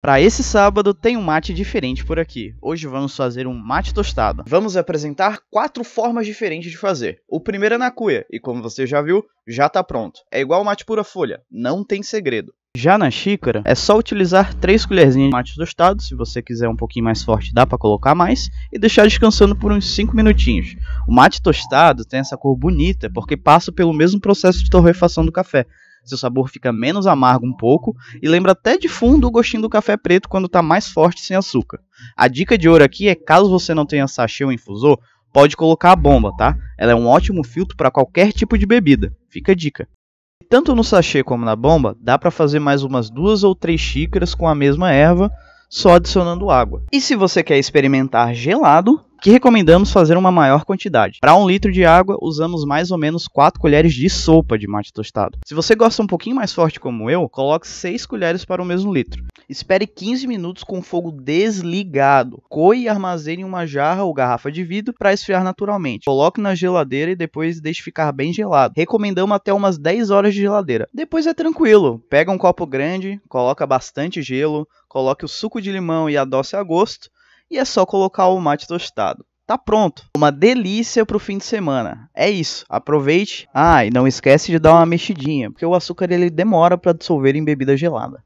Para esse sábado tem um mate diferente por aqui. Hoje vamos fazer um mate tostado. Vamos apresentar quatro formas diferentes de fazer. O primeiro é na cuia e como você já viu, já está pronto. É igual mate pura folha, não tem segredo. Já na xícara, é só utilizar 3 colherzinhas de mate tostado, se você quiser um pouquinho mais forte dá para colocar mais, e deixar descansando por uns 5 minutinhos. O mate tostado tem essa cor bonita porque passa pelo mesmo processo de torrefação do café, seu sabor fica menos amargo um pouco e lembra até de fundo o gostinho do café preto quando está mais forte sem açúcar. A dica de ouro aqui é caso você não tenha sachê ou infusor, pode colocar a bomba, tá? Ela é um ótimo filtro para qualquer tipo de bebida. Fica a dica. Tanto no sachê como na bomba, dá para fazer mais umas duas ou três xícaras com a mesma erva, só adicionando água. E se você quer experimentar gelado, que recomendamos fazer uma maior quantidade. Para um litro de água, usamos mais ou menos 4 colheres de sopa de mate tostado. Se você gosta um pouquinho mais forte como eu, coloque 6 colheres para o mesmo litro. Espere 15 minutos com o fogo desligado. Coe e armazene em uma jarra ou garrafa de vidro para esfriar naturalmente. Coloque na geladeira e depois deixe ficar bem gelado. Recomendamos até umas 10 horas de geladeira. Depois é tranquilo. Pega um copo grande, coloca bastante gelo, coloque o suco de limão e adoce a gosto e é só colocar o mate tostado. Tá pronto, uma delícia pro fim de semana. É isso, aproveite. Ah, e não esquece de dar uma mexidinha, porque o açúcar ele demora para dissolver em bebida gelada.